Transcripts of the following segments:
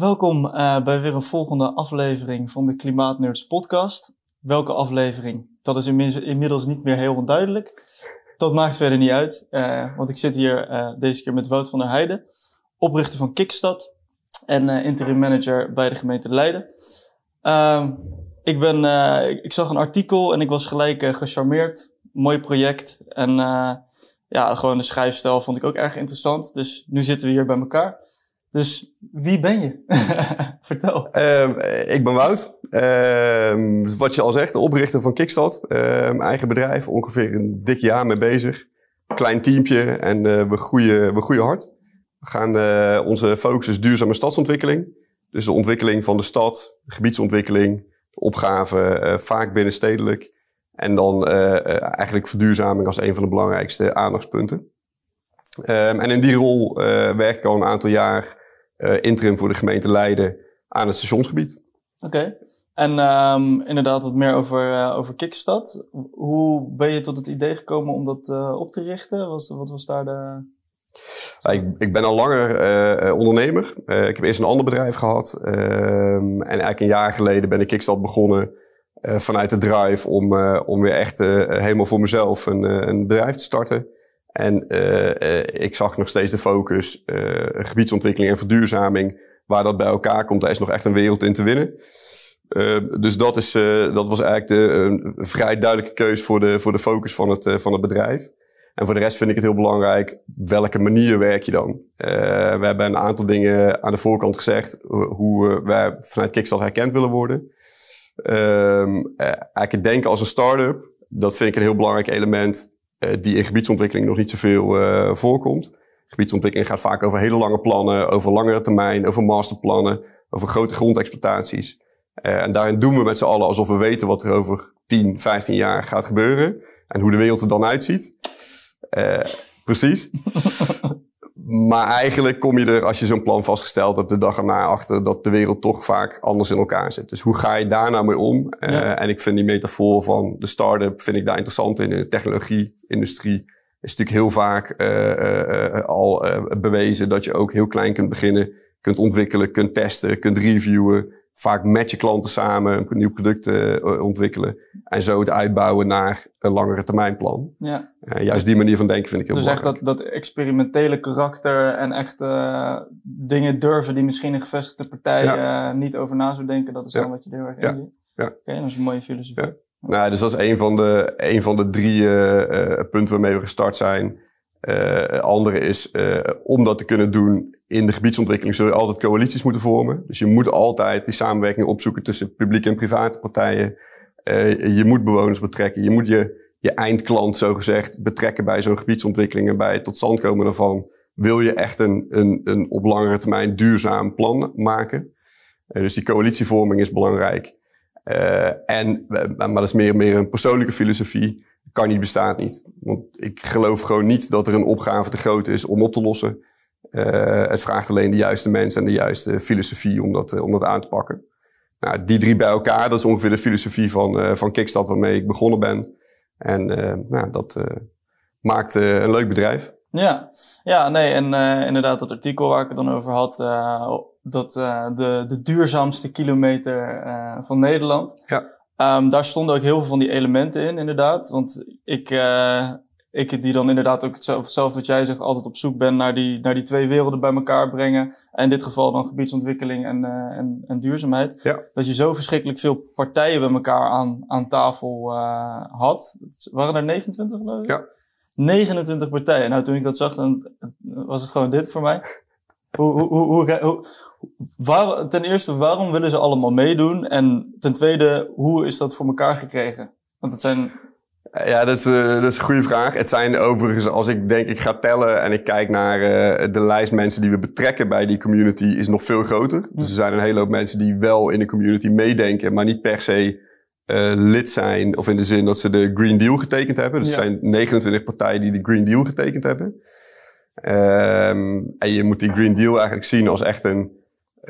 Welkom eh, bij weer een volgende aflevering van de Klimaatnerds podcast. Welke aflevering? Dat is inmiddels niet meer heel onduidelijk. Dat maakt verder niet uit, eh, want ik zit hier eh, deze keer met Wout van der Heijden, oprichter van Kickstad en interim manager bij de gemeente Leiden. Ehm, ik, ben, ik zag een artikel en ik was gelijk gecharmeerd. Mooi project en ja, gewoon de schrijfstijl vond ik ook erg interessant. Dus nu zitten we hier bij elkaar. Dus wie ben je? Vertel. Ehm, ik ben Wout. Ehm, wat je al zegt, de oprichter van Kickstad. Um, ehm, eigen bedrijf, ongeveer een dik jaar mee bezig. Klein teampje en eh, we, groeien, we groeien hard. We gaan, eh, onze focus is duurzame stadsontwikkeling. Dus de ontwikkeling van de stad, gebiedsontwikkeling, opgaven, uh, eh, vaak binnenstedelijk. En dan eigenlijk verduurzaming als een van de belangrijkste aandachtspunten. en in die rol werk ik al een aantal jaar eh, interim voor de gemeente Leiden aan het stationsgebied. Oké. En ehm, inderdaad, wat meer over, eh, over Kikstad. Hoe ben je tot het idee gekomen om dat eh, op te richten? wat was daar de. ik, ik, ben al langer ondernemer. ik heb eerst een ander bedrijf gehad. Ehm, en eigenlijk een jaar geleden ben ik Kikstad begonnen vanuit de drive om, om weer echt helemaal voor mezelf een, een bedrijf te starten. En eh, eh, ik zag nog steeds de focus eh, gebiedsontwikkeling en verduurzaming, waar dat bij elkaar komt. Daar is nog echt een wereld in te winnen. dus dat, is, dat was eigenlijk de vrij duidelijke keus voor de, voor de focus van het, van het bedrijf. En voor de rest vind ik het heel belangrijk, welke manier werk je dan? Uh, we hebben een aantal dingen aan de voorkant gezegd, hoe wij vanuit Kickstarter herkend willen worden. Um, eigenlijk denken als een start-up, dat vind ik een heel belangrijk element eh, die in gebiedsontwikkeling nog niet zoveel uh, voorkomt. Gebiedsontwikkeling gaat vaak over hele lange plannen, over langere termijn, over masterplannen, over grote grondexploitaties. Uh, en daarin doen we met z'n allen alsof we weten wat er over 10, 15 jaar gaat gebeuren en hoe de wereld er dan uitziet. Uh, precies. Maar eigenlijk kom je er, als je zo'n plan vastgesteld hebt, de dag erna achter dat de wereld toch vaak anders in elkaar zit. Dus hoe ga je daar nou mee om? Eh, en ik vind die metafoor van de start-up, vind ik daar interessant in. In de technologie-industrie is natuurlijk heel vaak eh, eh, al bewezen dat je ook heel klein kunt beginnen, kunt ontwikkelen, kunt testen, kunt reviewen vaak met je klanten samen een nieuw product eh, eh, ontwikkelen. En zo het uitbouwen naar een langere termijn plan. Ja. Eh, juist die manier van denken vind ik heel dus Dus echt dat, dat experimentele karakter en echt dingen durven die misschien een gevestigde partij niet over na zou denken. Dat is dan wat je heel erg in Ja. Oké, dat is een mooie filosofie. Nou, dus dat is een van de, een van de drie punten waarmee we gestart zijn. Uh, andere is, uh, om dat te kunnen doen in de gebiedsontwikkeling zul je altijd coalities moeten vormen. Dus je moet altijd die samenwerking opzoeken tussen publieke en private partijen. Uh, je moet bewoners betrekken. Je moet je, je eindklant, zogezegd, betrekken bij zo'n gebiedsontwikkeling en bij het tot stand komen daarvan. Wil je echt een, een, een op langere termijn duurzaam plan maken? dus die coalitievorming is belangrijk. en, maar dat is meer, meer een persoonlijke filosofie kan niet, bestaat niet. Want ik geloof gewoon niet dat er een opgave te groot is om op te lossen. Eh, het vraagt alleen de juiste mensen en de juiste filosofie om dat, eh, om dat aan te pakken. Nou, die drie bij elkaar, dat is ongeveer de filosofie van, uh, van Kickstart waarmee ik begonnen ben. En nou, dat maakt een leuk bedrijf. Ja, ja nee, en inderdaad dat artikel waar ik het dan over had, dat de, de duurzaamste kilometer van Nederland. Ja Ehm, daar stonden ook heel veel van die elementen in, inderdaad. Want ik, uh, ik die dan inderdaad ook hetzelfde wat jij zegt, altijd op zoek ben naar die, naar die twee werelden bij elkaar brengen. En in dit geval dan gebiedsontwikkeling en, uh, en, en, duurzaamheid. Ja. Dat je zo verschrikkelijk veel partijen bij elkaar aan, aan tafel uh, had. waren er 29 Ja. 29 partijen. Nou, toen ik dat zag, dan was het gewoon dit voor mij. Hoe, hoe, hoe, hoe, Waar, ten eerste, waarom willen ze allemaal meedoen? En ten tweede, hoe is dat voor elkaar gekregen? Want het zijn ja, dat is, eh, dat is, een goede vraag. Het zijn overigens, als ik denk ik ga tellen en ik kijk naar uh, de lijst mensen die we betrekken bij die community, is nog veel groter. Dus er zijn een hele hoop mensen die wel in de community meedenken, maar niet per se uh, lid zijn. Of in de zin dat ze de Green Deal getekend hebben. Dus er zijn 29 partijen die de Green Deal getekend hebben. Um, en je moet die Green Deal eigenlijk zien als echt een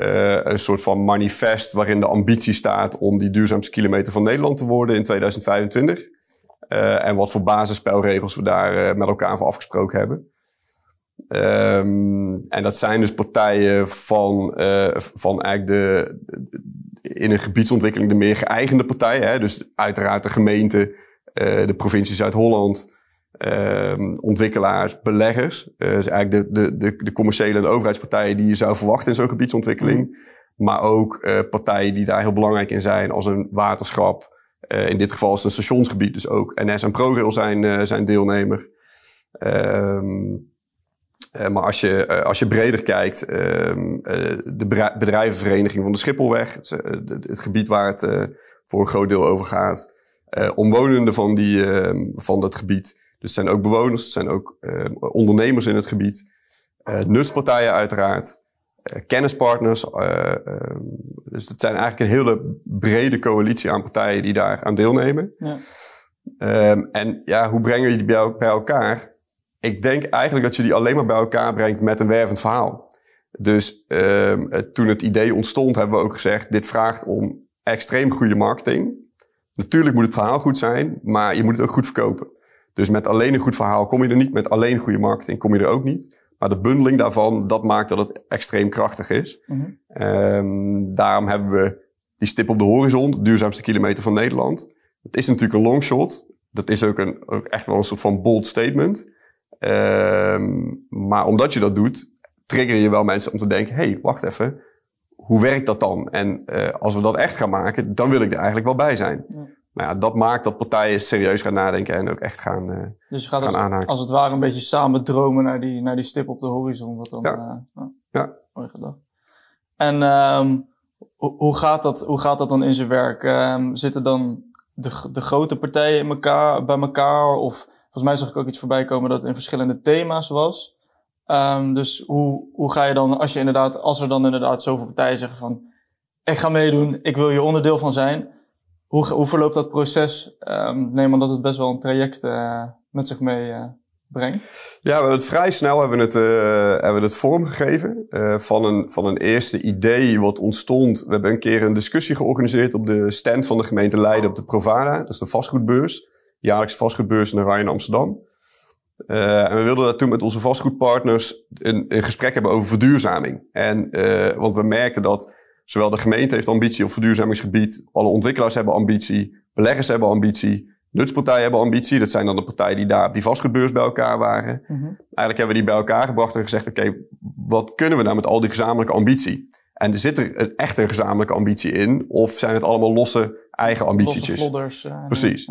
eh, een soort van manifest waarin de ambitie staat om die duurzaamste kilometer van Nederland te worden in 2025. Eh, en wat voor basisspelregels we daar eh, met elkaar voor afgesproken hebben. Ehm, en dat zijn dus partijen van, van eigenlijk de, in een gebiedsontwikkeling de meer geëigende partijen. Hè? Dus uiteraard de gemeente, de provincie Zuid-Holland, uh, ontwikkelaars, beleggers. Uh, dus eigenlijk de, de, de, de, commerciële en overheidspartijen die je zou verwachten in zo'n gebiedsontwikkeling. Mm-hmm. Maar ook uh, partijen die daar heel belangrijk in zijn, als een waterschap. Eh, in dit geval is het een stationsgebied, dus ook NS en ProRail zijn, zijn deelnemer. Ehm, maar als je, als je breder kijkt, ehm, de bedrijvenvereniging van de Schipholweg, het, gebied waar het voor een groot deel over gaat, omwonenden van, die, van dat gebied, dus het zijn ook bewoners, het zijn ook eh, ondernemers in het gebied, uh, nutspartijen uiteraard, eh, kennispartners. Ehm, dus het zijn eigenlijk een hele brede coalitie aan partijen die daar aan deelnemen. Ja. Ehm, en ja, hoe brengen jullie die bij, elkaar? Ik denk eigenlijk dat je die alleen maar bij elkaar brengt met een wervend verhaal. Dus ehm, toen het idee ontstond, hebben we ook gezegd: dit vraagt om extreem goede marketing. Natuurlijk moet het verhaal goed zijn, maar je moet het ook goed verkopen. Dus met alleen een goed verhaal kom je er niet. Met alleen goede marketing kom je er ook niet. Maar de bundeling daarvan, dat maakt dat het extreem krachtig is. Mhm. Ehm, daarom hebben we die stip op de horizon, duurzaamste kilometer van Nederland. Dat is natuurlijk een longshot. Dat is ook, een, ook echt wel een soort van bold statement. Ehm, maar omdat je dat doet, trigger je wel mensen om te denken: hey, wacht even, hoe werkt dat dan? En eh, als we dat echt gaan maken, dan wil ik er eigenlijk wel bij zijn nou ja, dat maakt dat partijen serieus gaan nadenken en ook echt gaan, aanhaken. Eh, dus je gaat gaan als, aanhaken. als het ware een beetje samen dromen naar die, naar die stip op de horizon. Wat dan, ja. Eh, ja. Mooi gedacht. En um, hoe, gaat dat, hoe gaat dat dan in zijn werk? Ehm, zitten dan de, de grote partijen in elkaar, bij elkaar? Of volgens mij zag ik ook iets voorbij komen dat in verschillende thema's was. Ehm, dus hoe, hoe ga je dan, als, je inderdaad, als er dan inderdaad zoveel partijen zeggen van... ik ga meedoen, ik wil je onderdeel van zijn hoe, hoe verloopt dat proces? Um, neem dat het best wel een traject eh, met zich mee eh, brengt. Ja, we vrij snel hebben het, eh, hebben we het vormgegeven van, een, van een eerste idee wat ontstond. We hebben een keer een discussie georganiseerd op de stand van de gemeente Leiden op de Provara, Dat is de vastgoedbeurs, jaarlijkse vastgoedbeurs in de Rijn Amsterdam. en we wilden daar toen met onze vastgoedpartners een, gesprek hebben over verduurzaming. En, want we merkten dat Zowel de gemeente heeft ambitie op verduurzamingsgebied, alle ontwikkelaars hebben ambitie, beleggers hebben ambitie, nutspartijen hebben ambitie. Dat zijn dan de partijen die daar op die vastgoedbeurs bij elkaar waren. Mhm. Eigenlijk hebben we die bij elkaar gebracht en gezegd, oké, wat kunnen we nou met al die gezamenlijke ambitie? En zit er een, echt een gezamenlijke ambitie in? Of zijn het allemaal losse eigen ambitietjes? Eh, Precies.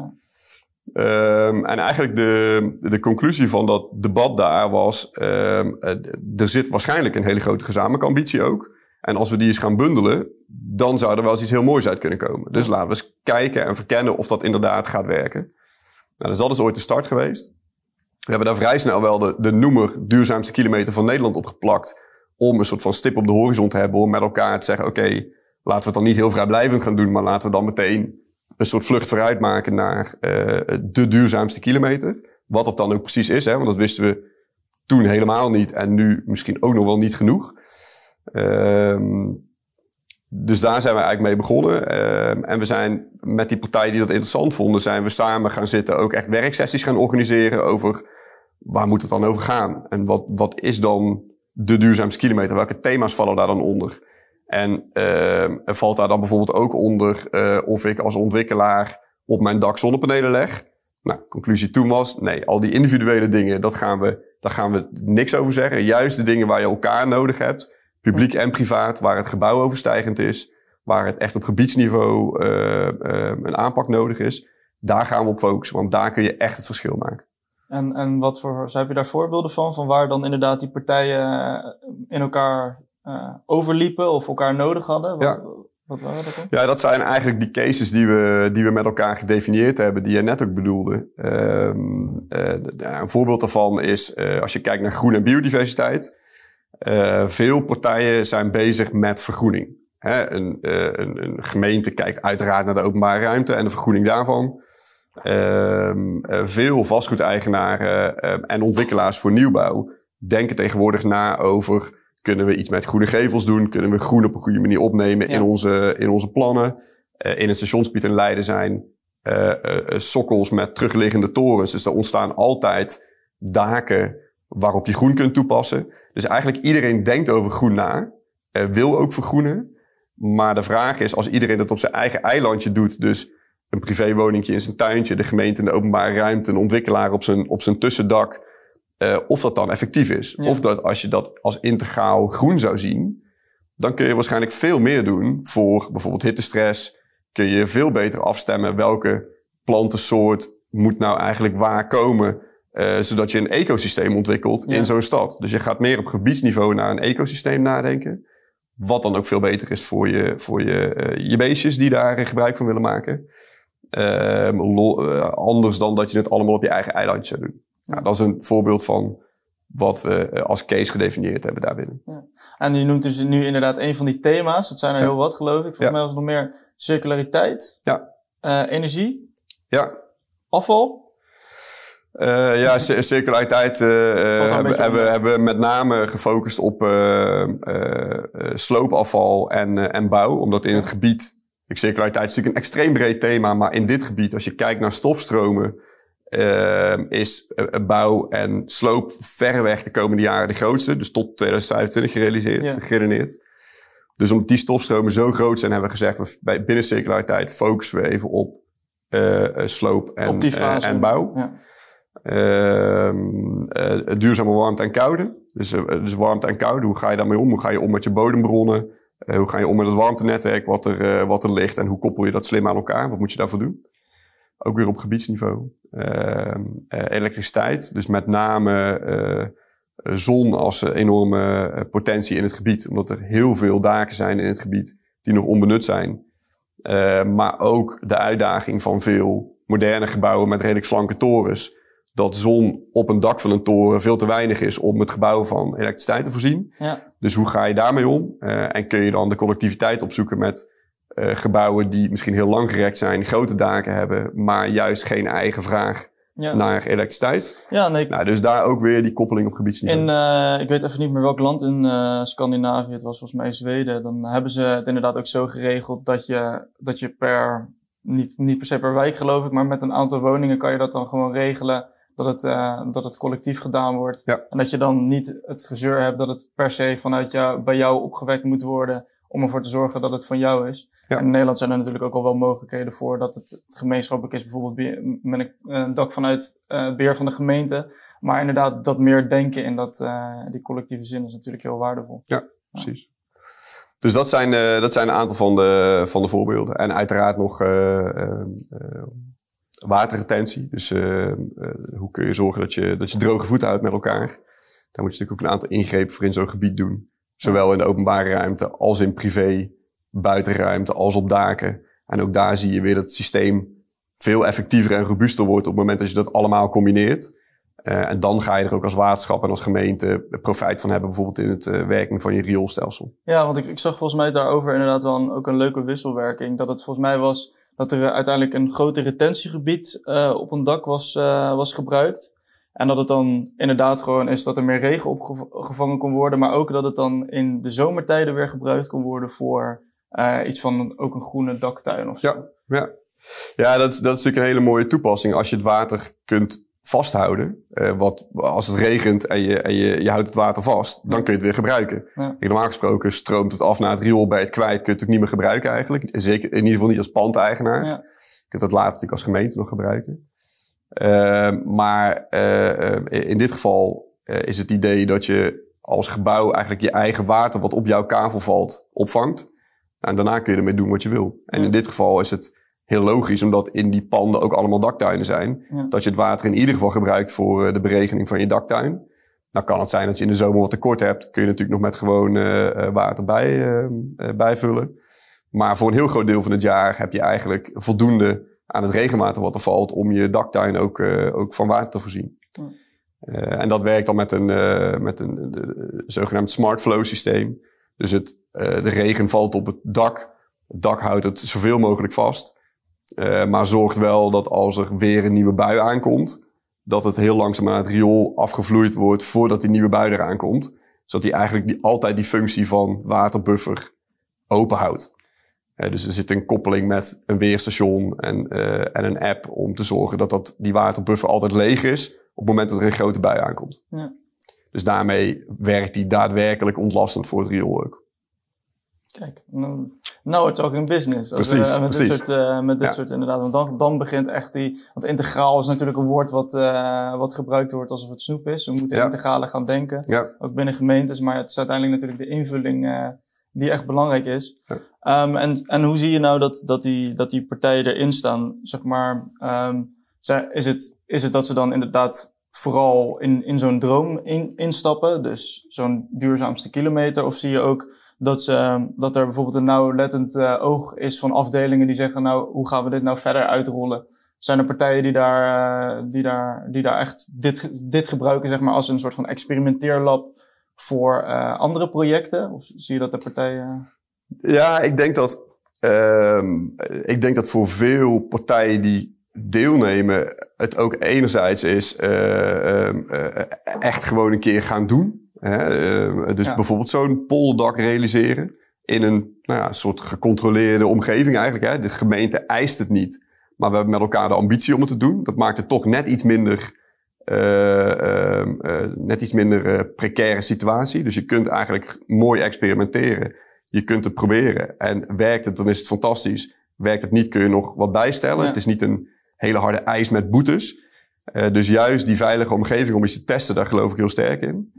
Ehm, en eigenlijk de, de conclusie van dat debat daar was... Ehm, eh, er zit waarschijnlijk een hele grote gezamenlijke ambitie ook. En als we die eens gaan bundelen, dan zou er wel eens iets heel moois uit kunnen komen. Dus laten we eens kijken en verkennen of dat inderdaad gaat werken. Nou, dus dat is ooit de start geweest. We hebben daar vrij snel wel de, de noemer duurzaamste kilometer van Nederland opgeplakt Om een soort van stip op de horizon te hebben. Om met elkaar te zeggen, oké, laten we het dan niet heel vrijblijvend gaan doen. Maar laten we dan meteen een soort vlucht vooruit maken naar eh, de duurzaamste kilometer. Wat dat dan ook precies is, hè, want dat wisten we toen helemaal niet. En nu misschien ook nog wel niet genoeg. Ehm, dus daar zijn we eigenlijk mee begonnen. Ehm, en we zijn met die partijen die dat interessant vonden, zijn we samen gaan zitten, ook echt werksessies gaan organiseren over waar moet het dan over gaan? En wat, wat is dan de duurzaamste kilometer? Welke thema's vallen daar dan onder? En ehm, valt daar dan bijvoorbeeld ook onder eh, of ik als ontwikkelaar op mijn dak zonnepanelen leg? Nou, conclusie toen was, nee, al die individuele dingen, dat gaan we, daar gaan we niks over zeggen. Juist de dingen waar je elkaar nodig hebt, Publiek en privaat, waar het gebouw overstijgend is, waar het echt op gebiedsniveau eh, eh, een aanpak nodig is. Daar gaan we op focussen, want daar kun je echt het verschil maken. En, en wat voor, heb je daar voorbeelden van, van waar dan inderdaad die partijen eh, in elkaar overliepen of elkaar nodig hadden? Wat, ja. Wat waren dat Ja, dat zijn eigenlijk die cases die we, die we met elkaar gedefinieerd hebben, die je net ook bedoelde. Ehm, een voorbeeld daarvan is als je kijkt naar groen en biodiversiteit. Eh, veel partijen zijn bezig met vergroening. Hè, eh, een, een, gemeente kijkt uiteraard naar de openbare ruimte en de vergroening daarvan. Ehm, eh, veel vastgoedeigenaren ehm, en ontwikkelaars voor nieuwbouw denken tegenwoordig na over: kunnen we iets met groene gevels doen? Kunnen we groen op een goede manier opnemen in, onze, in onze plannen? in het stationsgebied in Leiden zijn sokkels met terugliggende torens. Dus er ontstaan altijd daken waarop je groen kunt toepassen. Dus eigenlijk iedereen denkt over groen na, eh, wil ook vergroenen. Maar de vraag is, als iedereen dat op zijn eigen eilandje doet, dus een privéwoningje in zijn tuintje, de gemeente, in de openbare ruimte, een ontwikkelaar op zijn, op zijn tussendak, uh, of dat dan effectief is. Of dat als je dat als integraal groen zou zien, dan kun je waarschijnlijk veel meer doen voor bijvoorbeeld hittestress. Kun je veel beter afstemmen welke plantensoort moet nou eigenlijk waar komen eh, zodat je een ecosysteem ontwikkelt in zo'n stad. Dus je gaat meer op gebiedsniveau naar een ecosysteem nadenken. Wat dan ook veel beter is voor je, voor je, eh, je beestjes die daar gebruik van willen maken. Ehm, eh, anders dan dat je het allemaal op je eigen eilandje zou doen. Nou, dat is een voorbeeld van wat we als case gedefinieerd hebben daarbinnen. Ja. En je noemt dus nu inderdaad een van die thema's. Het zijn er heel wat, geloof ik. Volgens mij was het nog meer circulariteit, ja. energie, ja. afval. Eh, ja, circulariteit uh, eh, eh, hebben, hebben, we met name gefocust op sloopafval en, en bouw. Omdat in het gebied, circulariteit is natuurlijk een extreem breed thema, maar in dit gebied, als je kijkt naar stofstromen, is bouw en sloop verreweg de komende jaren de grootste. Dus tot 2025 gerealiseerd, ja. geredeneerd. Dus omdat die stofstromen zo groot zijn, hebben we gezegd, we, bij, binnen circulariteit focussen we even op sloop en, en bouw. Ja. Ehm, eh, duurzame warmte en koude. Dus, eh, dus warmte en koude, hoe ga je daarmee om? Hoe ga je om met je bodembronnen? Eh, hoe ga je om met het warmtenetwerk wat er, wat er ligt? En hoe koppel je dat slim aan elkaar? Wat moet je daarvoor doen? Ook weer op gebiedsniveau. Ehm, elektriciteit, dus met name zon als enorme potentie in het gebied. Omdat er heel veel daken zijn in het gebied die nog onbenut zijn. maar ook de uitdaging van veel moderne gebouwen met redelijk slanke torens dat zon op een dak van een toren veel te weinig is om het gebouw van elektriciteit te voorzien. Ja. Dus hoe ga je daarmee om? Eh, en kun je dan de collectiviteit opzoeken met eh, gebouwen die misschien heel langgerekt zijn, grote daken hebben, maar juist geen eigen vraag naar elektriciteit. Ja, nee, nou, dus daar ook weer die koppeling op gebiedsniveau. In, uh, ik weet even niet meer welk land in Scandinavië, het was volgens mij Zweden. Dan hebben ze het inderdaad ook zo geregeld dat je, dat je per, niet, niet per se per wijk geloof ik, maar met een aantal woningen kan je dat dan gewoon regelen dat het, eh, dat het collectief gedaan wordt. En dat je dan niet het gezeur hebt dat het per se vanuit jou, bij jou opgewekt moet worden om ervoor te zorgen dat het van jou is. En in Nederland zijn er natuurlijk ook al wel mogelijkheden voor dat het gemeenschappelijk is, bijvoorbeeld met een dak vanuit uh, beheer van de gemeente. Maar inderdaad, dat meer denken in dat, eh, die collectieve zin is natuurlijk heel waardevol. Ja, precies. Dus dat zijn, dat zijn een aantal van de, van de voorbeelden. En uiteraard nog waterretentie. Dus eh, eh, hoe kun je zorgen dat je, dat je droge voeten houdt met elkaar. Daar moet je natuurlijk ook een aantal ingrepen voor in zo'n gebied doen. Zowel in de openbare ruimte als in privé, buitenruimte als op daken. En ook daar zie je weer dat het systeem veel effectiever en robuuster wordt op het moment dat je dat allemaal combineert. Uh, en dan ga je er ook als waterschap en als gemeente profijt van hebben, bijvoorbeeld in het werken van je rioolstelsel. Ja, want ik, ik, zag volgens mij daarover inderdaad wel ook een leuke wisselwerking. Dat het volgens mij was dat er uiteindelijk een groter retentiegebied eh, op een dak was, eh, was gebruikt. En dat het dan inderdaad gewoon is dat er meer regen opgevangen kon worden. Maar ook dat het dan in de zomertijden weer gebruikt kon worden voor eh, iets van ook een groene daktuin of zo. Ja, ja. ja dat, dat is natuurlijk een hele mooie toepassing. Als je het water kunt vasthouden. Uh, wat, als het regent en, je, en je, je houdt het water vast, dan kun je het weer gebruiken. Normaal gesproken stroomt het af naar het riool bij het kwijt. Kun je het ook niet meer gebruiken eigenlijk. Zeker in ieder geval niet als pandeigenaar. Ja. Je kunt dat later natuurlijk als gemeente nog gebruiken. Ehm, maar eh, eh, in dit geval is het idee dat je als gebouw eigenlijk je eigen water wat op jouw kavel valt opvangt. Nou, en daarna kun je ermee doen wat je wil. En in dit geval is het heel logisch, omdat in die panden ook allemaal daktuinen zijn. Dat je het water in ieder geval gebruikt voor eh, de beregening van je daktuin. Dan nou kan het zijn dat je in de zomer wat tekort hebt. Kun je natuurlijk nog met gewoon eh, eh, water bij, bijvullen. Maar voor een heel groot deel van het jaar heb je eigenlijk voldoende aan het regenwater wat er valt. om je daktuin ook, ook van water te voorzien. en dat werkt dan met een, met een de, zogenaamd smart flow systeem. Dus het, de regen valt op het dak. Het dak houdt het zoveel mogelijk vast. Eh, maar zorgt wel dat als er weer een nieuwe bui aankomt, dat het heel langzaam aan het riool afgevloeid wordt voordat die nieuwe bui eraan komt. Zodat hij eigenlijk die, altijd die functie van waterbuffer open houdt. Eh, dus er zit een koppeling met een weerstation en, eh, en een app om te zorgen dat, dat die waterbuffer altijd leeg is op het moment dat er een grote bui aankomt. Ja. Dus daarmee werkt die daadwerkelijk ontlastend voor het riool ook. Kijk, dan nou, ook is business. precies, eh, met Dit soort, eh, met dit soort inderdaad. Want dan, dan begint echt die... Want integraal is natuurlijk een woord wat, eh, wat gebruikt wordt alsof het snoep is. We moeten ja. gaan denken. Ja. Ook binnen gemeentes. Maar het is uiteindelijk natuurlijk de invulling die echt belangrijk is. Um, en, en hoe zie je nou dat, dat, die, dat die partijen erin staan? Zeg maar, um, is, het, is het dat ze dan inderdaad vooral in, in zo'n droom instappen? Dus zo'n duurzaamste kilometer? Of zie je ook dat, ze, ehm, dat er bijvoorbeeld een nauwlettend eh, oog is van afdelingen die zeggen, nou, hoe gaan we dit nou verder uitrollen? Zijn er partijen die daar, eh, die daar, die daar echt dit, dit gebruiken, zeg maar, als een soort van experimenteerlab voor eh, andere projecten? Of zie je dat de partijen. Ja, ik denk dat, ehm, ik denk dat voor veel partijen die deelnemen, het ook enerzijds is ehm, echt gewoon een keer gaan doen. Ehm, dus bijvoorbeeld zo'n polderdak realiseren in een nou ja, soort gecontroleerde omgeving eigenlijk. Hè? De gemeente eist het niet, maar we hebben met elkaar de ambitie om het te doen. Dat maakt het toch net iets minder, eh, ehm, eh, net iets minder eh, precaire situatie. Dus je kunt eigenlijk mooi experimenteren. Je kunt het proberen. En werkt het, dan is het fantastisch. Werkt het niet, kun je nog wat bijstellen. Het is niet een hele harde eis met boetes. dus juist die veilige omgeving om iets te testen, daar geloof ik heel sterk in.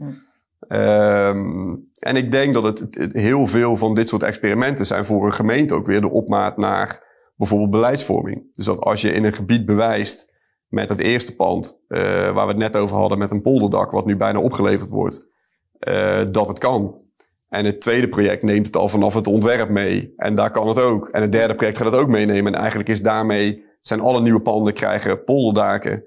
Ehm, en ik denk dat het, heel veel van dit soort experimenten zijn voor een gemeente ook weer de opmaat naar bijvoorbeeld beleidsvorming. Dus dat als je in een gebied bewijst met het eerste pand, eh, waar we het net over hadden met een polderdak, wat nu bijna opgeleverd wordt, eh, dat het kan. En het tweede project neemt het al vanaf het ontwerp mee. En daar kan het ook. En het derde project gaat het ook meenemen. En eigenlijk is daarmee, zijn alle nieuwe panden krijgen polderdaken.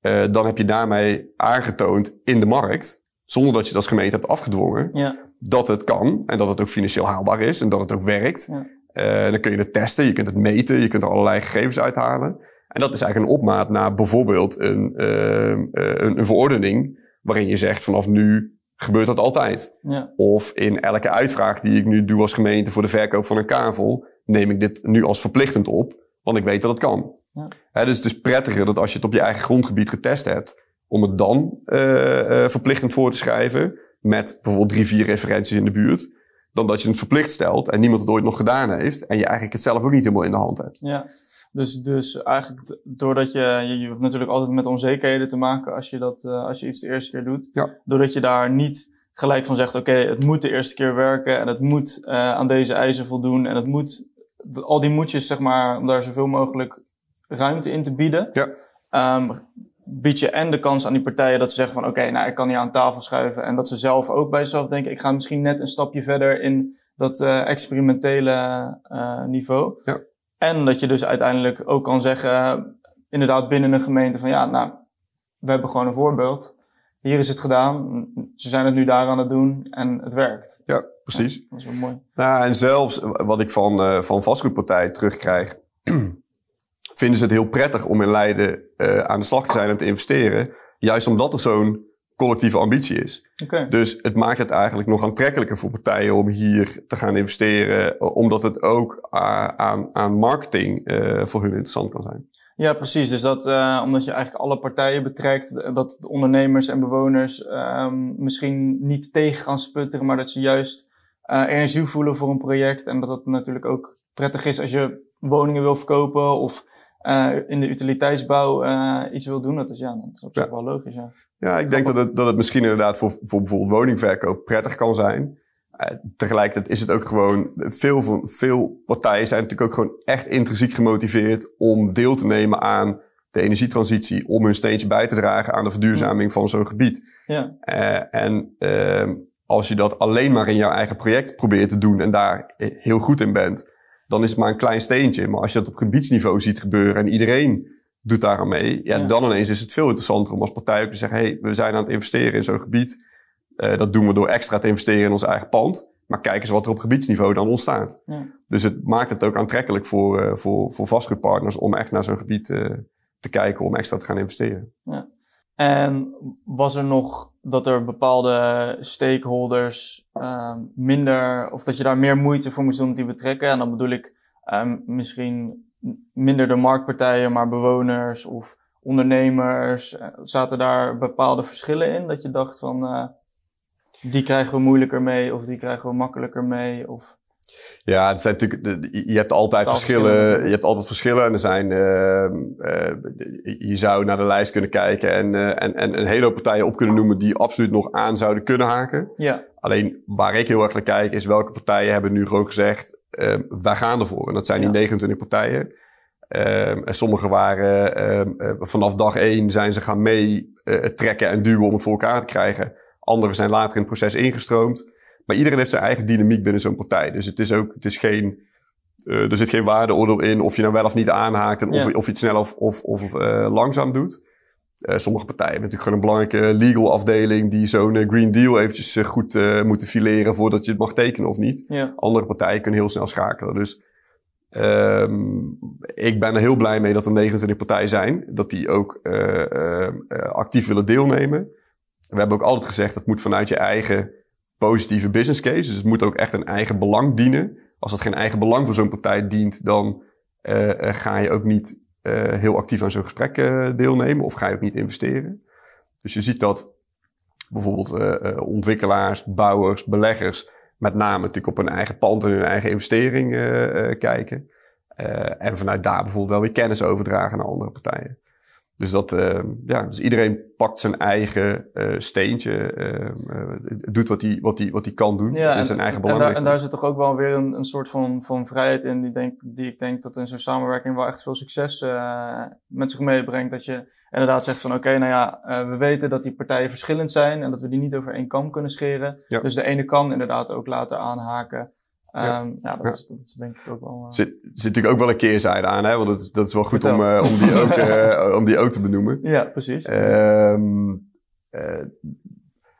Eh, dan heb je daarmee aangetoond in de markt zonder dat je dat als gemeente hebt afgedwongen, ja. dat het kan en dat het ook financieel haalbaar is en dat het ook werkt. Ja. Eh, dan kun je het testen, je kunt het meten, je kunt er allerlei gegevens uithalen. En dat is eigenlijk een opmaat naar bijvoorbeeld ehm, eh, een, een, verordening waarin je zegt vanaf nu gebeurt dat altijd. Ja. Of in elke uitvraag die ik nu doe als gemeente voor de verkoop van een kavel, neem ik dit nu als verplichtend op, want ik weet dat het kan. Ja. dus het is prettiger dat als je het op je eigen grondgebied getest hebt, om het dan eh, eh, verplichtend voor te schrijven met bijvoorbeeld drie, vier referenties in de buurt, dan dat je het verplicht stelt en niemand het ooit nog gedaan heeft en je eigenlijk het zelf ook niet helemaal in de hand hebt. Ja. Dus, dus eigenlijk doordat je, je, hebt natuurlijk altijd met onzekerheden te maken als je, dat, eh, als je iets de eerste keer doet. Ja. Doordat je daar niet gelijk van zegt, oké, het moet de eerste keer werken en het moet aan deze eisen voldoen en het moet, al die moetjes zeg maar, om daar zoveel mogelijk ruimte in te bieden. Ja. Ehm, bied je en de kans aan die partijen dat ze zeggen van oké, nou ik kan die aan tafel schuiven. En dat ze zelf ook bij zichzelf denken, ik ga misschien net een stapje verder in dat eh, experimentele eh, niveau. Ja. En dat je dus uiteindelijk ook kan zeggen, inderdaad binnen een gemeente van ja, nou we hebben gewoon een voorbeeld. Hier is het gedaan, ze zijn het nu daar aan het doen en het werkt. Ja, precies. Ja, dat is wel mooi. Nou, en zelfs wat ik van, uh, van vastgoedpartijen terugkrijg, vinden ze het heel prettig om in Leiden eh, aan de slag te zijn en te investeren. Juist omdat er zo'n collectieve ambitie is. Dus het maakt het eigenlijk nog aantrekkelijker voor partijen om hier te gaan investeren, eh, omdat het ook eh, aan, aan marketing voor hun interessant kan zijn. Ja, precies. Dus dat, omdat je eigenlijk alle partijen betrekt, dat de ondernemers en bewoners ehm, misschien niet tegen gaan sputteren, maar dat ze juist uh, energie voelen voor een project. En dat dat natuurlijk ook prettig is als je woningen wil verkopen of eh, in de utiliteitsbouw eh, iets wil doen, dat is, ja, dat is op zich wel logisch. Ja, ja ik denk dat het, dat het misschien inderdaad voor, voor bijvoorbeeld woningverkoop prettig kan zijn. Eh, tegelijkertijd is het ook gewoon, veel, van, veel partijen zijn natuurlijk ook gewoon echt intrinsiek gemotiveerd om deel te nemen aan de energietransitie, om hun steentje bij te dragen aan de verduurzaming van zo'n gebied. Ja. en ehm, als je dat alleen maar in jouw eigen project probeert te doen en daar heel goed in bent, dan is het maar een klein steentje. Maar als je dat op gebiedsniveau ziet gebeuren en iedereen doet daar aan mee, ja, dan ineens is het veel interessanter om als partij ook te zeggen: hey, we zijn aan het investeren in zo'n gebied. Eh, dat doen we door extra te investeren in ons eigen pand. Maar kijk eens wat er op gebiedsniveau dan ontstaat. Ja. Dus het maakt het ook aantrekkelijk voor, eh, voor, voor vastgoedpartners om echt naar zo'n gebied eh, te kijken om extra te gaan investeren. Ja. En was er nog dat er bepaalde stakeholders um, minder, of dat je daar meer moeite voor moest doen om die betrekken? En dan bedoel ik um, misschien minder de marktpartijen, maar bewoners of ondernemers. Eh, zaten daar bepaalde verschillen in? Dat je dacht van, uh, die krijgen we moeilijker mee of die krijgen we makkelijker mee? Of... Ja, het zijn natuurlijk, je hebt altijd verschillen. Je hebt altijd verschillen. En er zijn, ehm, eh, je zou naar de lijst kunnen kijken en, eh, en, en een hele partijen op kunnen noemen die absoluut nog aan zouden kunnen haken. Ja. Alleen waar ik heel erg naar kijk is welke partijen hebben nu gewoon gezegd, ehm, wij gaan ervoor. En dat zijn die 29 partijen. Ehm, en sommige waren eh, vanaf dag één zijn ze gaan mee trekken en duwen om het voor elkaar te krijgen. Anderen zijn later in het proces ingestroomd. Maar iedereen heeft zijn eigen dynamiek binnen zo'n partij. Dus het is ook, het is geen, eh, er zit geen waardeoordeel in of je nou wel of niet aanhaakt en of, of je het snel of, of, of eh, langzaam doet. Eh, sommige partijen hebben natuurlijk gewoon een belangrijke legal afdeling die zo'n Green Deal eventjes goed moeten fileren voordat je het mag tekenen of niet. Andere partijen kunnen heel snel schakelen. Dus ehm, ik ben er heel blij mee dat er 29 partijen zijn, dat die ook actief willen deelnemen. We hebben ook altijd gezegd dat moet vanuit je eigen positieve business case. Dus het moet ook echt een eigen belang dienen. Als dat geen eigen belang voor zo'n partij dient, dan eh, eh, ga je ook niet eh, heel actief aan zo'n gesprek deelnemen of ga je ook niet investeren. Dus je ziet dat bijvoorbeeld ontwikkelaars, bouwers, beleggers met name natuurlijk op hun eigen pand en hun eigen investering kijken. en vanuit daar bijvoorbeeld wel weer kennis overdragen naar andere partijen. Dus, dat, eh, ja, dus iedereen pakt zijn eigen eh, steentje, eh, doet wat hij wat wat kan doen. Ja, is zijn eigen belang. En, daar, en daar zit toch ook wel weer een, een soort van, van vrijheid in, die, denk, die ik denk dat in zo'n samenwerking wel echt veel succes met zich meebrengt. Dat je inderdaad zegt van oké, nou ja, we weten dat die partijen verschillend zijn en dat we die niet over één kam kunnen scheren. Dus de ene kan inderdaad ook laten aanhaken ja, ehm, nou, dat, Is, denk ik ook wel... Eh, zit, zit natuurlijk ook wel een keerzijde aan, hè? want dat, dat is wel goed om, eh, om, die ook, eh, om die ook te benoemen. Ja, precies. Ehm,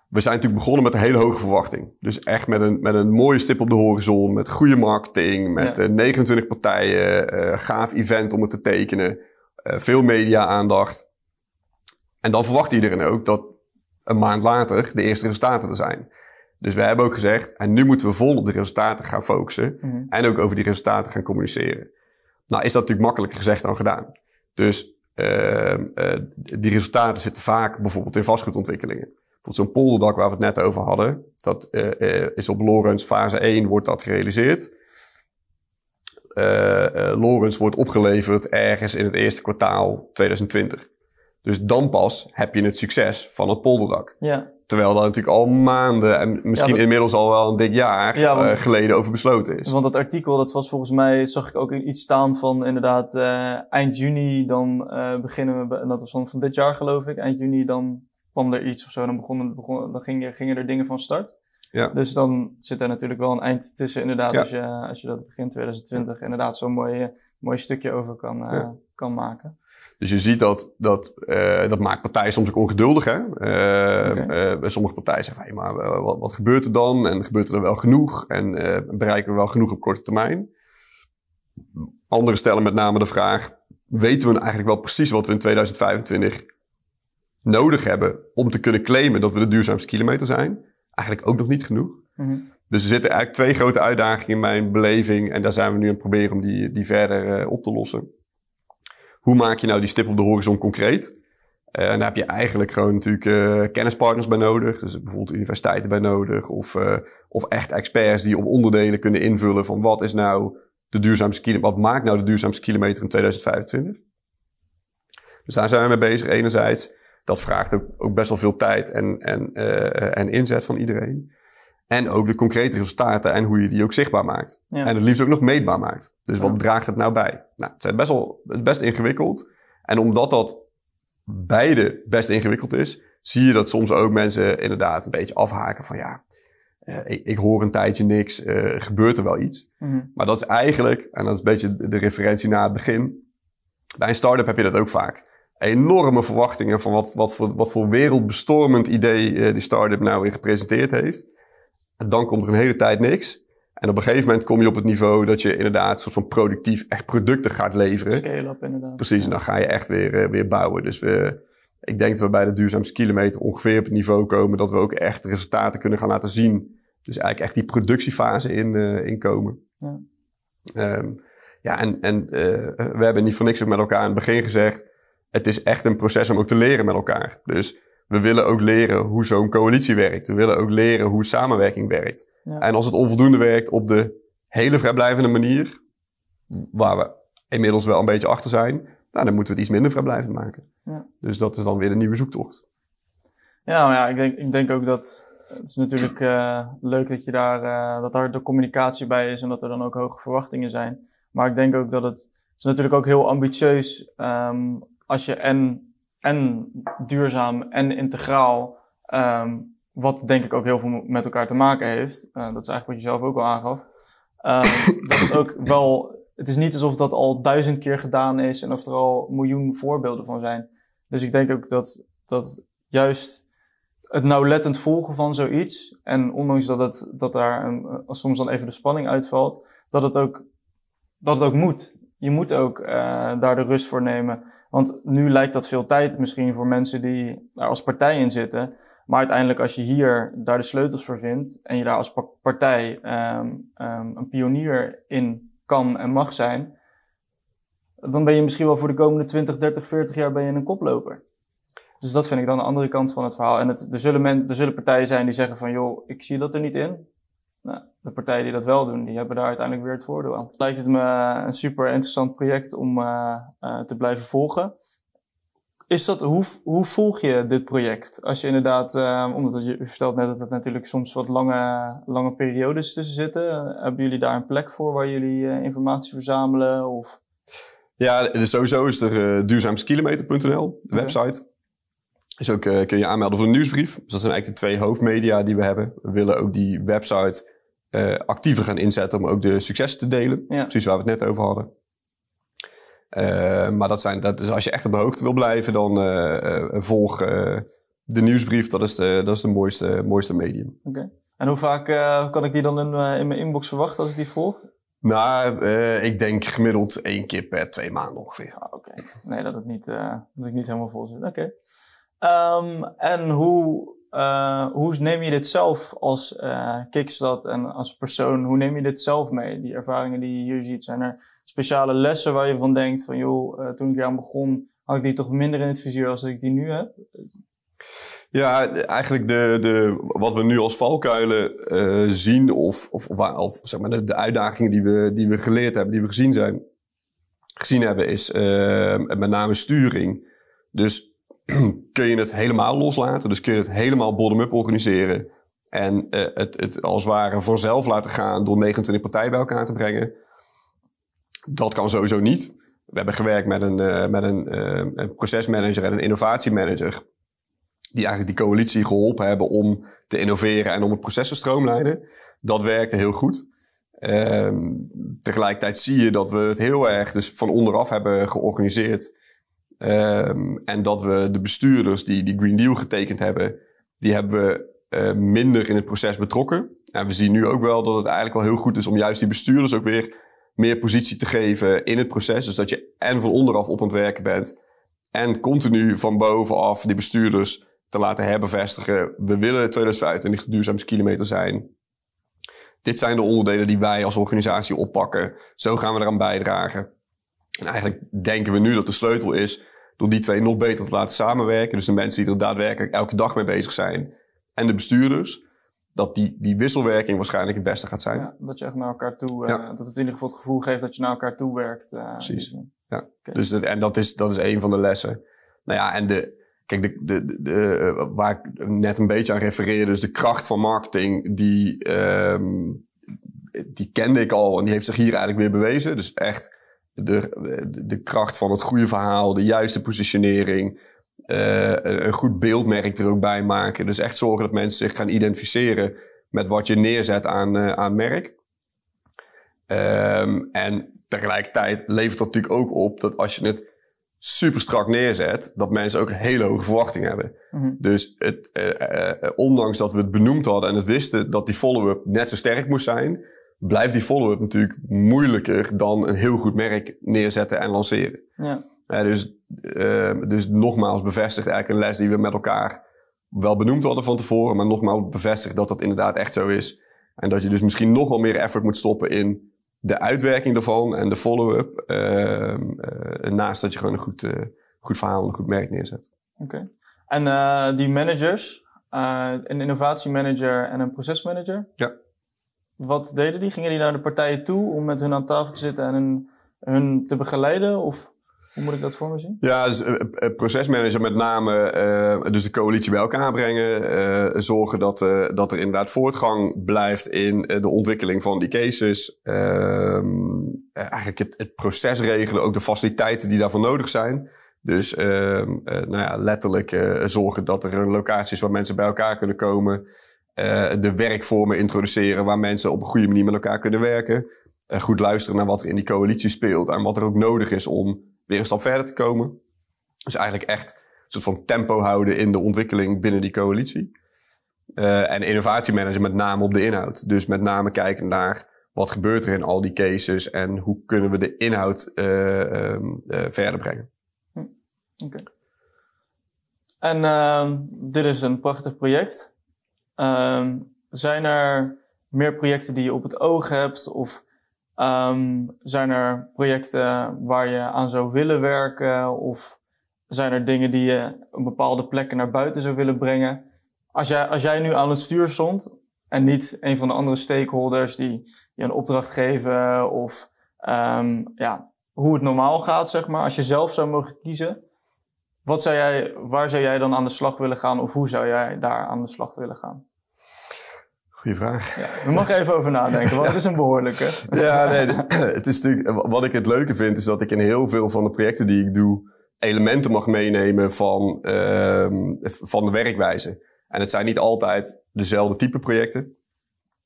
we zijn natuurlijk begonnen met een hele hoge verwachting. Dus echt met een, met een mooie stip op de horizon, met goede marketing, met 29 partijen, gaaf event om het te tekenen, veel media-aandacht. En dan verwacht iedereen ook dat een maand later de eerste resultaten er zijn. Dus we hebben ook gezegd, en nu moeten we vol op de resultaten gaan focussen mhm. en ook over die resultaten gaan communiceren. Nou is dat natuurlijk makkelijker gezegd dan gedaan. Dus uh, die resultaten zitten vaak bijvoorbeeld in vastgoedontwikkelingen. Bijvoorbeeld zo'n polderdak waar we het net over hadden, dat eh, eh, is op Lorenz fase 1 wordt dat gerealiseerd. Lorenz wordt opgeleverd ergens in het eerste kwartaal 2020. Dus dan pas heb je het succes van het polderdak. Ja. Terwijl dat natuurlijk al maanden en misschien inmiddels al wel een dik jaar eh, geleden over besloten is. Want dat artikel, dat was volgens mij, zag ik ook iets staan van inderdaad eh, eind juni, dan eh, beginnen we, en dat was van dit jaar geloof ik, eind juni dan kwam er iets of zo, dan, begonnen dan gingen, gingen er dingen van start. Ja. Dus dan zit er natuurlijk wel een eind tussen inderdaad, als, je, als je dat begin 2020 inderdaad zo'n mooi, mooi stukje over kan, kan maken. Dus je ziet dat, dat, eh, dat maakt partijen soms ook ongeduldig. Eh, eh, sommige partijen zeggen, hey, maar wat, wat, gebeurt er dan? En gebeurt er wel genoeg? En bereiken we wel genoeg op korte termijn? Anderen stellen met name de vraag, weten we nou eigenlijk wel precies wat we in 2025 nodig hebben om te kunnen claimen dat we de duurzaamste kilometer zijn? Eigenlijk ook nog niet genoeg. Mhm. Dus er zitten eigenlijk twee grote uitdagingen in mijn beleving. En daar zijn we nu aan het proberen om die, die verder op te lossen hoe maak je nou die stip op de horizon concreet? Uh, en daar heb je eigenlijk gewoon natuurlijk eh, kennispartners bij nodig. Dus bijvoorbeeld universiteiten bij nodig. Of, eh, of echt experts die op onderdelen kunnen invullen van wat is nou de duurzaamste kilometer. Wat maakt nou de duurzaamste kilometer in 2025? Dus daar zijn we mee bezig enerzijds. Dat vraagt ook, ook best wel veel tijd en, en, en inzet van iedereen. En ook de concrete resultaten en hoe je die ook zichtbaar maakt. En het liefst ook nog meetbaar maakt. Dus wat draagt het nou bij? Nou, het is best wel het best ingewikkeld. En omdat dat beide best ingewikkeld is, zie je dat soms ook mensen inderdaad een beetje afhaken van ja, eh, ik, hoor een tijdje niks, uh, gebeurt er wel iets. Mhm. Maar dat is eigenlijk, en dat is een beetje de referentie naar het begin, bij een start-up heb je dat ook vaak. Enorme verwachtingen van wat, wat, voor, wat voor wereldbestormend idee eh, die start-up nou weer gepresenteerd heeft. En dan komt er een hele tijd niks. En op een gegeven moment kom je op het niveau dat je inderdaad soort van productief echt producten gaat leveren. Scale-up inderdaad. Precies, en dan ga je echt weer, eh, weer bouwen. Dus we, ik denk dat we bij de duurzaamste kilometer ongeveer op het niveau komen dat we ook echt resultaten kunnen gaan laten zien. Dus eigenlijk echt die productiefase in, uh, eh, in komen. Ja. Ehm, ja, en, en eh, we hebben niet voor niks ook met elkaar in het begin gezegd. Het is echt een proces om ook te leren met elkaar. Dus we willen ook leren hoe zo'n coalitie werkt. We willen ook leren hoe samenwerking werkt. En als het onvoldoende werkt op de hele vrijblijvende manier, waar we inmiddels wel een beetje achter zijn, nou, dan moeten we het iets minder vrijblijvend maken. Ja. Dus dat is dan weer een nieuwe zoektocht. Ja, ja ik, denk, ik denk ook dat het is natuurlijk eh, leuk dat, je daar, eh, dat daar de communicatie bij is en dat er dan ook hoge verwachtingen zijn. Maar ik denk ook dat het, het is natuurlijk ook heel ambitieus ehm, als je en en duurzaam en integraal. Ehm, wat denk ik ook heel veel met elkaar te maken heeft. Eh, dat is eigenlijk wat je zelf ook al aangaf. Ehm, dat het ook wel. Het is niet alsof dat al duizend keer gedaan is en of er al miljoen voorbeelden van zijn. Dus ik denk ook dat, dat juist het nauwlettend volgen van zoiets. En ondanks dat, het, dat daar een, eh, soms dan even de spanning uitvalt, dat het ook, dat het ook moet. Je moet ook eh, daar de rust voor nemen. Want nu lijkt dat veel tijd misschien voor mensen die daar als partij in zitten. Maar uiteindelijk, als je hier daar de sleutels voor vindt en je daar als partij ehm, ehm, een pionier in kan en mag zijn, dan ben je misschien wel voor de komende 20, 30, 40 jaar ben je een koploper. Dus dat vind ik dan de andere kant van het verhaal. En er, zullen men, er zullen partijen zijn die zeggen van, joh, ik zie dat er niet in de partijen die dat wel doen, die hebben daar uiteindelijk weer het voordeel aan. Lijkt het me eh, een super interessant project om eh, eh, te blijven volgen. Is dat, hoe, hoe volg je dit project? Als je inderdaad, omdat je, vertelt net dat het natuurlijk soms wat lange, lange periodes tussen zitten. hebben jullie daar een plek voor waar jullie informatie verzamelen? Of? Ja, sowieso is er duurzaamskilometer.nl, de website. Is ook kun je aanmelden voor een nieuwsbrief. Dus dat zijn eigenlijk de twee hoofdmedia die we hebben. We willen ook die website eh, actiever gaan inzetten om ook de successen te delen. Precies waar we het net over hadden. Eh, maar dat zijn, dat, dus als je echt op de hoogte wil blijven, dan eh, volg de nieuwsbrief. Dat is de, dat is de mooiste, mooiste medium. Oké. En hoe vaak kan ik die dan in, in mijn inbox verwachten als ik die volg? Nou, ik denk gemiddeld één keer per twee maanden ongeveer. Ah, Oké. Nee, dat, het niet, dat ik niet helemaal vol zit. Oké. Ehm, en hoe eh, hoe neem je dit zelf als uh, eh, Kickstad en als persoon, hoe neem je dit zelf mee? Die ervaringen die je hier ziet, zijn er speciale lessen waar je van denkt van joh, eh, toen ik eraan aan begon, had ik die toch minder in het vizier als ik die nu heb? Ja, eigenlijk de, de, wat we nu als valkuilen zien, of, of, of, of, zeg maar de, de, uitdagingen die we, die we geleerd hebben, die we gezien, zijn, gezien hebben, is met name sturing. Dus kun je het helemaal loslaten. Dus kun je het helemaal bottom-up organiseren. En eh, het, het als het ware vanzelf laten gaan door 29 partijen bij elkaar te brengen. Dat kan sowieso niet. We hebben gewerkt met een, uh, met een, eh, een procesmanager en een innovatiemanager. Die eigenlijk die coalitie geholpen hebben om te innoveren en om het proces te stroomlijnen. Dat werkte heel goed. Ehm, tegelijkertijd zie je dat we het heel erg dus van onderaf hebben georganiseerd. Ehm, en dat we de bestuurders die die Green Deal getekend hebben, die hebben we eh, minder in het proces betrokken. En we zien nu ook wel dat het eigenlijk wel heel goed is om juist die bestuurders ook weer meer positie te geven in het proces. Dus dat je en van onderaf op aan het werken bent en continu van bovenaf die bestuurders te laten herbevestigen. We willen 2025 kilometer zijn. Dit zijn de onderdelen die wij als organisatie oppakken. Zo gaan we eraan bijdragen. En eigenlijk denken we nu dat de sleutel is door die twee nog beter te laten samenwerken. Dus de mensen die er daadwerkelijk elke dag mee bezig zijn en de bestuurders. Dat die, die wisselwerking waarschijnlijk het beste gaat zijn. Ja, dat je echt naar elkaar toe, eh, ja. dat het in ieder geval het gevoel geeft dat je naar elkaar toe werkt. Eh, Precies. Dus, eh, ja. Dus dat, en dat is, dat is een van de lessen. Nou ja, en de, kijk, de, de, de, waar ik net een beetje aan refereerde, dus de kracht van marketing, die, ehm, die kende ik al en die heeft zich hier eigenlijk weer bewezen. Dus echt de, de kracht van het goede verhaal, de juiste positionering, eh, een goed beeldmerk er ook bij maken. Dus echt zorgen dat mensen zich gaan identificeren met wat je neerzet aan, eh, aan merk. Ehm, en tegelijkertijd levert dat natuurlijk ook op dat als je het super strak neerzet, dat mensen ook hele hoge verwachting hebben. Mhm. Dus het, eh, ondanks dat we het benoemd hadden en het wisten dat die follow-up net zo sterk moest zijn, blijft die follow-up natuurlijk moeilijker dan een heel goed merk neerzetten en lanceren. Ja. Eh, dus, eh, dus nogmaals bevestigt eigenlijk een les die we met elkaar wel benoemd hadden van tevoren, maar nogmaals bevestigt dat dat inderdaad echt zo is. En dat je dus misschien nog wel meer effort moet stoppen in de uitwerking daarvan en de follow-up. Uh, naast dat je gewoon een goed, goed verhaal en een goed merk neerzet. Oké. En die managers, een innovatiemanager en een procesmanager? Ja wat deden die? Gingen die naar de partijen toe om met hun aan tafel te zitten en hun, hun te begeleiden? Of hoe moet ik dat voor me zien? Ja, dus, eh, eh, procesmanager met name eh, dus de coalitie bij elkaar brengen. zorgen dat, dat er inderdaad voortgang blijft in de ontwikkeling van die cases. Ehm, eigenlijk het, het, proces regelen, ook de faciliteiten die daarvoor nodig zijn. Dus ehm, nou ja, letterlijk zorgen dat er locaties waar mensen bij elkaar kunnen komen. Eh, de werkvormen introduceren waar mensen op een goede manier met elkaar kunnen werken. Eh, goed luisteren naar wat er in die coalitie speelt en wat er ook nodig is om weer een stap verder te komen. Dus eigenlijk echt een soort van tempo houden in de ontwikkeling binnen die coalitie. Uh, en innovatiemanager met name op de inhoud. Dus met name kijken naar wat gebeurt er in al die cases en hoe kunnen we de inhoud uh, verder brengen. Hm, oké. Okay. En ehm, dit is een prachtig project. Ehm, zijn er meer projecten die je op het oog hebt? Of ehm, zijn er projecten waar je aan zou willen werken? Of zijn er dingen die je op bepaalde plekken naar buiten zou willen brengen? Als jij, als jij nu aan het stuur stond en niet een van de andere stakeholders die je een opdracht geven of ehm, ja, hoe het normaal gaat, zeg maar, als je zelf zou mogen kiezen, wat zou jij, waar zou jij dan aan de slag willen gaan of hoe zou jij daar aan de slag willen gaan? Goeie vraag. We mag even over nadenken, want het is een behoorlijke. Ja, nee, het is natuurlijk, wat ik het leuke vind is dat ik in heel veel van de projecten die ik doe elementen mag meenemen van, ehm, van de werkwijze. En het zijn niet altijd dezelfde type projecten.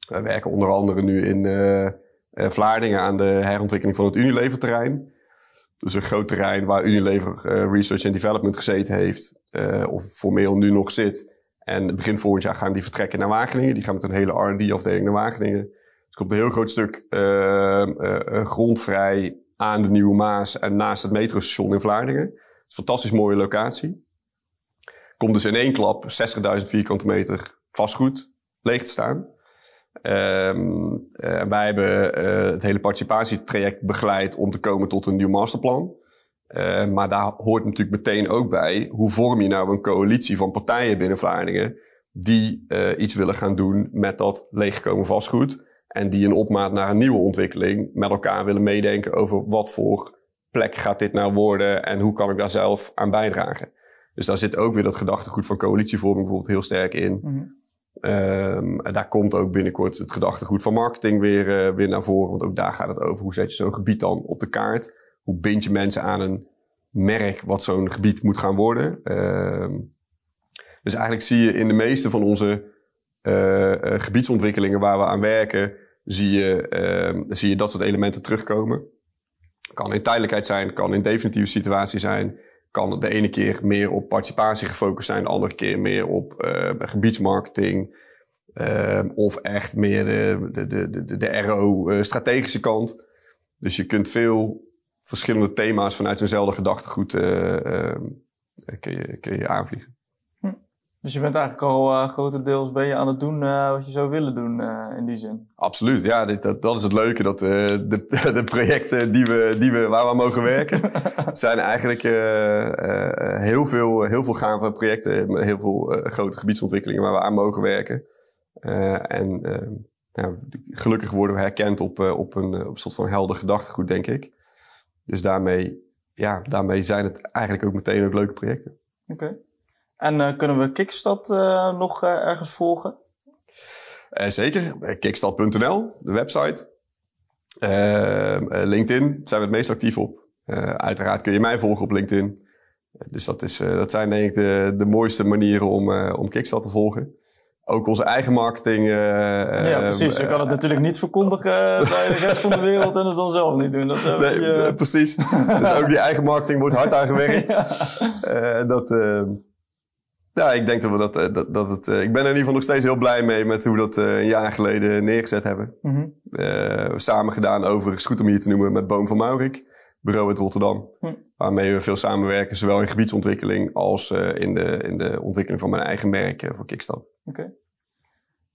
We werken onder andere nu in eh, eh, Vlaardingen aan de herontwikkeling van het Unilever-terrein. Dus een groot terrein waar Unilever eh, Research and Development gezeten heeft, eh, of formeel nu nog zit. En begin volgend jaar gaan die vertrekken naar Wageningen. Die gaan met een hele RD-afdeling naar Wageningen. Dus komt een heel groot stuk uh, ehm, eh, grondvrij aan de Nieuwe Maas en naast het metrostation in Vlaardingen. Een fantastisch mooie locatie. Komt dus in één klap 60.000 vierkante meter vastgoed leeg te staan. Ehm, eh, wij hebben eh, het hele participatietraject begeleid om te komen tot een nieuw masterplan. Ehm, maar daar hoort natuurlijk meteen ook bij hoe vorm je nou een coalitie van partijen binnen Vlaardingen die eh, iets willen gaan doen met dat leeggekomen vastgoed. En die een opmaat naar een nieuwe ontwikkeling met elkaar willen meedenken over wat voor plek gaat dit nou worden en hoe kan ik daar zelf aan bijdragen. Dus daar zit ook weer dat gedachtegoed van coalitievorming bijvoorbeeld heel sterk in. Mhm. Um, daar komt ook binnenkort het gedachtegoed van marketing weer, eh, weer naar voren. Want ook daar gaat het over hoe zet je zo'n gebied dan op de kaart. Hoe bind je mensen aan een merk wat zo'n gebied moet gaan worden. Um, dus eigenlijk zie je in de meeste van onze uh, gebiedsontwikkelingen waar we aan werken, zie je, uh, zie je dat soort elementen terugkomen. Kan in tijdelijkheid zijn, kan in definitieve situatie zijn kan de ene keer meer op participatie gefocust zijn, de andere keer meer op eh, gebiedsmarketing. Eh, of echt meer de, de, de, de, de RO-strategische eh, kant. Dus je kunt veel verschillende thema's vanuit eenzelfde gedachtegoed kun je, kun je aanvliegen. Dus je bent eigenlijk al eh, grotendeels ben je aan het doen eh, wat je zou willen doen eh, in die zin. Absoluut, ja. dat, dat is het leuke. Dat de, de, projecten die we, die we, waar we aan mogen werken, zijn eigenlijk heel, veel, heel veel gave projecten. Heel veel grote gebiedsontwikkelingen waar we aan mogen werken. en gelukkig worden we herkend op, op, een, op een soort van helder gedachtegoed, denk ik. Dus daarmee, ja, daarmee zijn het eigenlijk ook meteen ook leuke projecten. Oké. En eh, kunnen we Kickstad eh, nog eh, ergens volgen? zeker, kickstad.nl, de website. Ehm, LinkedIn zijn we het meest actief op. uiteraard kun je mij volgen op LinkedIn. Dus dat, is, dat zijn denk ik de, de mooiste manieren om, om Kickstad te volgen ook onze eigen marketing. ja, ehm, precies. Je uh, kan het natuurlijk niet verkondigen bij de rest van de wereld en het dan zelf niet doen. Dat je... Precies. dus ook die eigen marketing wordt hard aan gewerkt. dat, ehm, ja, ik denk dat we dat, eh, dat, dat het. Eh, ik ben er in ieder geval nog steeds heel blij mee met hoe we dat eh, een jaar geleden neergezet hebben. Mm samen gedaan, overigens, goed om hier te noemen, met Boom van Maurik, bureau uit Rotterdam. Waarmee we veel samenwerken, zowel in gebiedsontwikkeling als in, de, in de ontwikkeling van mijn eigen merk voor Kickstart Oké.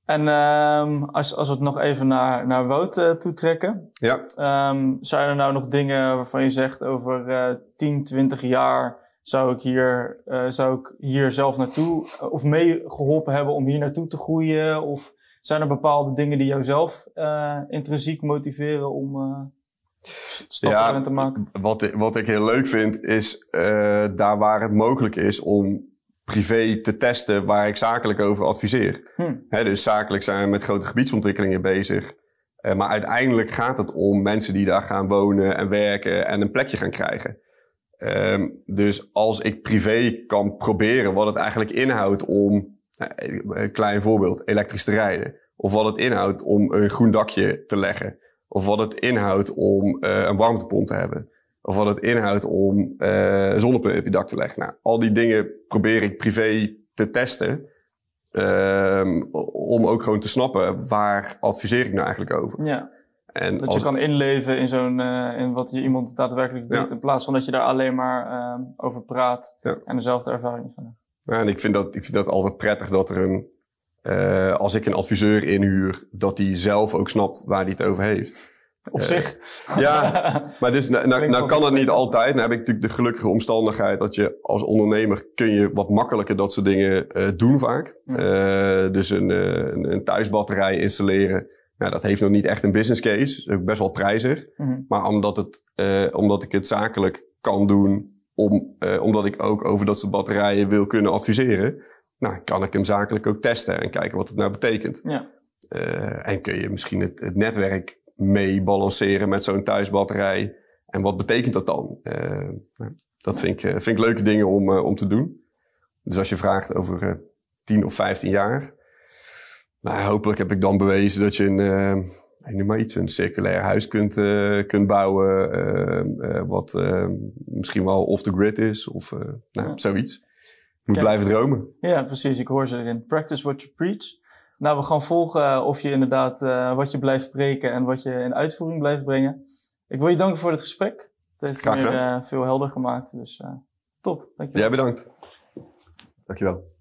En ehm, als, als we het nog even naar, naar Wout toe trekken. Ja. Um, zijn er nou nog dingen waarvan je zegt over 10, 20 jaar zou ik hier, eh, zou ik hier zelf naartoe eh, of mee geholpen hebben om hier naartoe te groeien? Of zijn er bepaalde dingen die jou zelf eh, intrinsiek motiveren om stappen ja, te maken? Wat, wat ik heel leuk vind is daar waar het mogelijk is om privé te testen waar ik zakelijk over adviseer. Hm. dus zakelijk zijn we met grote gebiedsontwikkelingen bezig. maar uiteindelijk gaat het om mensen die daar gaan wonen en werken en een plekje gaan krijgen. Ehm, dus als ik privé kan proberen wat het eigenlijk inhoudt om, nou, eh, een klein voorbeeld, elektrisch te rijden. Of wat het inhoudt om een groen dakje te leggen. Of wat het inhoudt om eh, een warmtepomp te hebben. Of wat het inhoudt om uh, zonnepanelen op je dak te leggen. Nou, al die dingen probeer ik privé te testen. Ehm, om ook gewoon te snappen waar adviseer ik nou eigenlijk over. Ja. En dat je kan inleven in, zo'n, eh, in wat je iemand daadwerkelijk doet, in plaats van dat je daar alleen maar ehm, over praat en dezelfde ervaring van Ja, en ik vind, dat, ik vind dat altijd prettig dat er een, eh, als ik een adviseur inhuur, dat die zelf ook snapt waar hij het over heeft. Op eh, zich. Ja, maar dus, nou, kan dat niet altijd. Nou heb ik natuurlijk de gelukkige omstandigheid dat je als ondernemer kun je wat makkelijker dat soort dingen doen vaak. dus een, een, een thuisbatterij installeren ja, nou, dat heeft nog niet echt een business case. Ook best wel prijzig. Mhm. Maar omdat, het, eh, omdat ik het zakelijk kan doen, om, eh, omdat ik ook over dat soort batterijen wil kunnen adviseren, nou, kan ik hem zakelijk ook testen en kijken wat het nou betekent. Ja. Eh, en kun je misschien het, netwerk mee balanceren met zo'n thuisbatterij. En wat betekent dat dan? Nou, dat vind ik, vind ik leuke dingen om, om te doen. Dus als je vraagt over 10 of 15 jaar, nou, hopelijk heb ik dan bewezen dat je een, eh, maar iets, een circulair huis kunt, eh, kunt bouwen. Eh, wat misschien wel off the grid is of nou, ja. zoiets. Je moet blijven dromen. Ja, precies. Ik hoor ze erin. Practice what you preach. Nou, we gaan volgen of je inderdaad wat je blijft spreken en wat je in uitvoering blijft brengen. Ik wil je danken voor het gesprek. Het heeft Graag, veel helder gemaakt. Dus top. Dankjewel. Jij bedankt. Dankjewel.